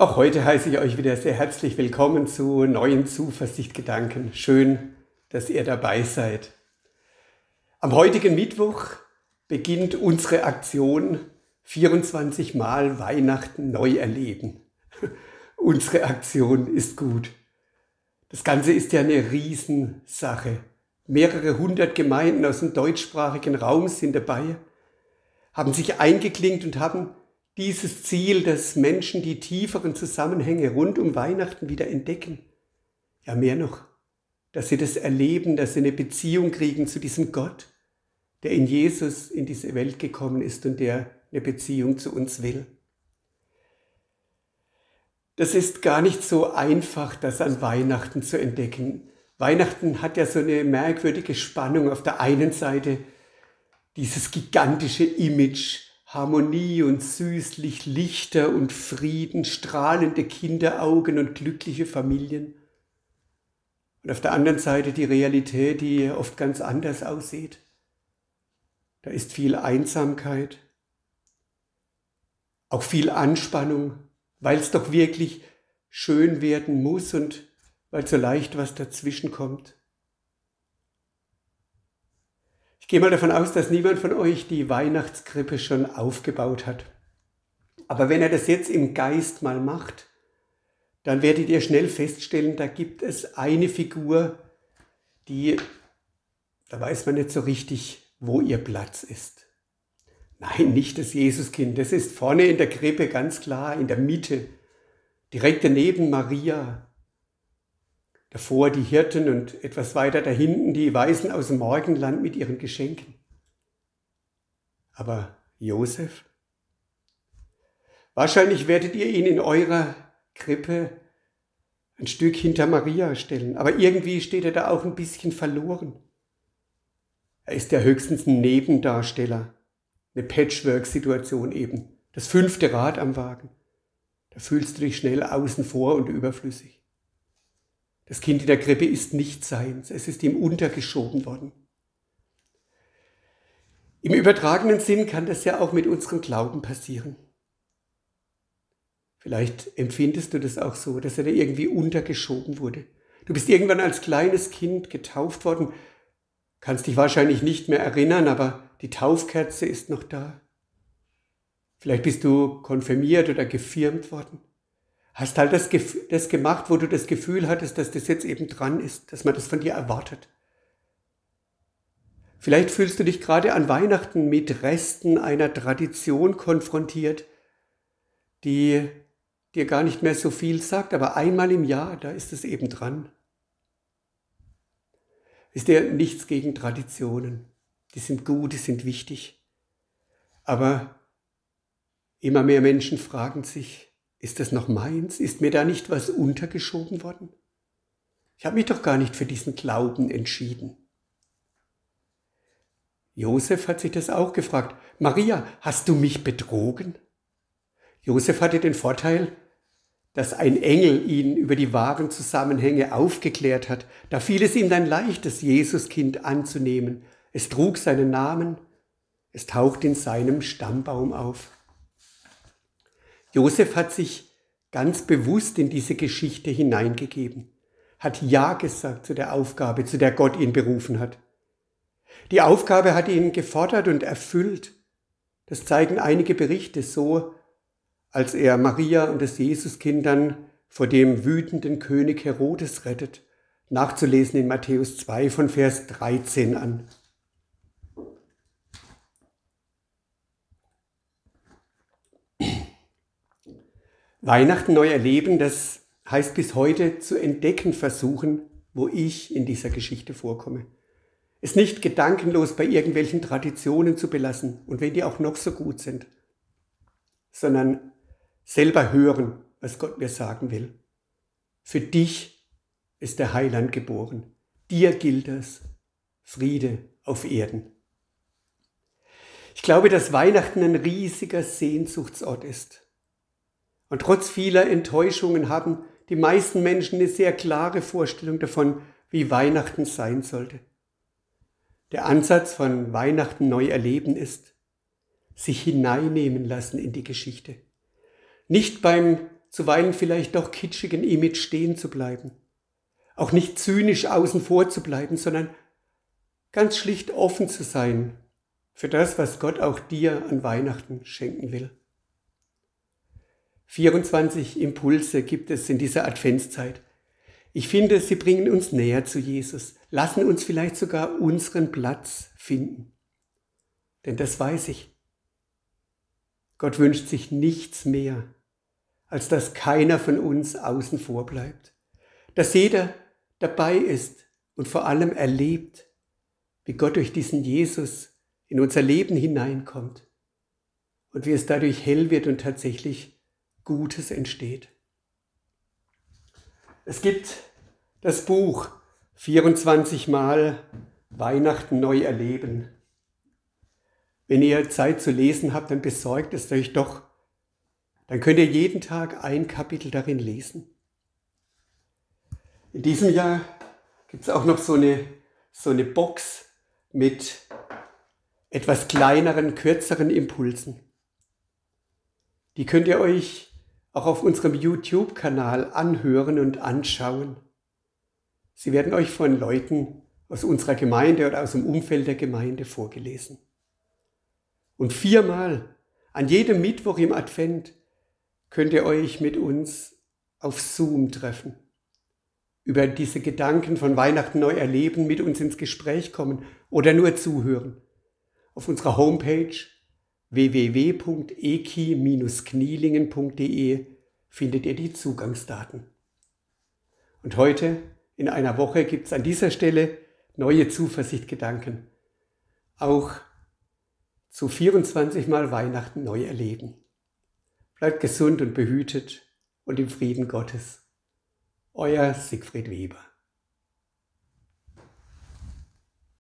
Auch heute heiße ich euch wieder sehr herzlich willkommen zu neuen Zuversichtgedanken. Schön, dass ihr dabei seid. Am heutigen Mittwoch beginnt unsere Aktion 24 Mal Weihnachten neu erleben. unsere Aktion ist gut. Das Ganze ist ja eine Riesensache. Mehrere hundert Gemeinden aus dem deutschsprachigen Raum sind dabei, haben sich eingeklingt und haben dieses Ziel, dass Menschen die tieferen Zusammenhänge rund um Weihnachten wieder entdecken. Ja, mehr noch, dass sie das erleben, dass sie eine Beziehung kriegen zu diesem Gott, der in Jesus in diese Welt gekommen ist und der eine Beziehung zu uns will. Das ist gar nicht so einfach, das an Weihnachten zu entdecken. Weihnachten hat ja so eine merkwürdige Spannung. Auf der einen Seite dieses gigantische Image Harmonie und süßlich Lichter und Frieden, strahlende Kinderaugen und glückliche Familien. Und auf der anderen Seite die Realität, die oft ganz anders aussieht. Da ist viel Einsamkeit, auch viel Anspannung, weil es doch wirklich schön werden muss und weil so leicht was dazwischen kommt. gehe mal davon aus, dass niemand von euch die Weihnachtskrippe schon aufgebaut hat. Aber wenn ihr das jetzt im Geist mal macht, dann werdet ihr schnell feststellen, da gibt es eine Figur, die, da weiß man nicht so richtig, wo ihr Platz ist. Nein, nicht das Jesuskind, das ist vorne in der Krippe ganz klar, in der Mitte, direkt daneben Maria, Davor die Hirten und etwas weiter dahinten die Weisen aus dem Morgenland mit ihren Geschenken. Aber Josef? Wahrscheinlich werdet ihr ihn in eurer Krippe ein Stück hinter Maria stellen, aber irgendwie steht er da auch ein bisschen verloren. Er ist ja höchstens ein Nebendarsteller, eine Patchwork-Situation eben, das fünfte Rad am Wagen. Da fühlst du dich schnell außen vor und überflüssig. Das Kind in der Krippe ist nicht seins, es ist ihm untergeschoben worden. Im übertragenen Sinn kann das ja auch mit unserem Glauben passieren. Vielleicht empfindest du das auch so, dass er dir irgendwie untergeschoben wurde. Du bist irgendwann als kleines Kind getauft worden, kannst dich wahrscheinlich nicht mehr erinnern, aber die Taufkerze ist noch da. Vielleicht bist du konfirmiert oder gefirmt worden hast halt das, das gemacht, wo du das Gefühl hattest, dass das jetzt eben dran ist, dass man das von dir erwartet. Vielleicht fühlst du dich gerade an Weihnachten mit Resten einer Tradition konfrontiert, die dir gar nicht mehr so viel sagt, aber einmal im Jahr, da ist es eben dran. Ist dir nichts gegen Traditionen. Die sind gut, die sind wichtig. Aber immer mehr Menschen fragen sich, ist das noch meins? Ist mir da nicht was untergeschoben worden? Ich habe mich doch gar nicht für diesen Glauben entschieden. Josef hat sich das auch gefragt. Maria, hast du mich betrogen? Josef hatte den Vorteil, dass ein Engel ihn über die wahren Zusammenhänge aufgeklärt hat. Da fiel es ihm dann leicht, das Jesuskind anzunehmen. Es trug seinen Namen, es taucht in seinem Stammbaum auf. Josef hat sich ganz bewusst in diese Geschichte hineingegeben, hat Ja gesagt zu der Aufgabe, zu der Gott ihn berufen hat. Die Aufgabe hat ihn gefordert und erfüllt. Das zeigen einige Berichte so, als er Maria und das Jesuskind dann vor dem wütenden König Herodes rettet, nachzulesen in Matthäus 2 von Vers 13 an. Weihnachten neu erleben, das heißt bis heute zu entdecken versuchen, wo ich in dieser Geschichte vorkomme. Es nicht gedankenlos bei irgendwelchen Traditionen zu belassen und wenn die auch noch so gut sind, sondern selber hören, was Gott mir sagen will. Für dich ist der Heiland geboren. Dir gilt es. Friede auf Erden. Ich glaube, dass Weihnachten ein riesiger Sehnsuchtsort ist und trotz vieler Enttäuschungen haben die meisten Menschen eine sehr klare Vorstellung davon, wie Weihnachten sein sollte. Der Ansatz von Weihnachten neu erleben ist, sich hineinnehmen lassen in die Geschichte. Nicht beim zuweilen vielleicht doch kitschigen Image stehen zu bleiben. Auch nicht zynisch außen vor zu bleiben, sondern ganz schlicht offen zu sein für das, was Gott auch dir an Weihnachten schenken will. 24 Impulse gibt es in dieser Adventszeit. Ich finde, sie bringen uns näher zu Jesus, lassen uns vielleicht sogar unseren Platz finden. Denn das weiß ich. Gott wünscht sich nichts mehr, als dass keiner von uns außen vor bleibt, dass jeder dabei ist und vor allem erlebt, wie Gott durch diesen Jesus in unser Leben hineinkommt und wie es dadurch hell wird und tatsächlich Gutes entsteht. Es gibt das Buch 24 Mal Weihnachten neu erleben. Wenn ihr Zeit zu lesen habt, dann besorgt es euch doch. Dann könnt ihr jeden Tag ein Kapitel darin lesen. In diesem Jahr gibt es auch noch so eine, so eine Box mit etwas kleineren, kürzeren Impulsen. Die könnt ihr euch auch auf unserem YouTube-Kanal anhören und anschauen. Sie werden euch von Leuten aus unserer Gemeinde oder aus dem Umfeld der Gemeinde vorgelesen. Und viermal, an jedem Mittwoch im Advent, könnt ihr euch mit uns auf Zoom treffen, über diese Gedanken von Weihnachten neu erleben, mit uns ins Gespräch kommen oder nur zuhören. Auf unserer Homepage www.eki-knielingen.de findet ihr die Zugangsdaten. Und heute, in einer Woche, gibt es an dieser Stelle neue Zuversichtgedanken. Auch zu 24 Mal Weihnachten neu erleben. Bleibt gesund und behütet und im Frieden Gottes. Euer Siegfried Weber.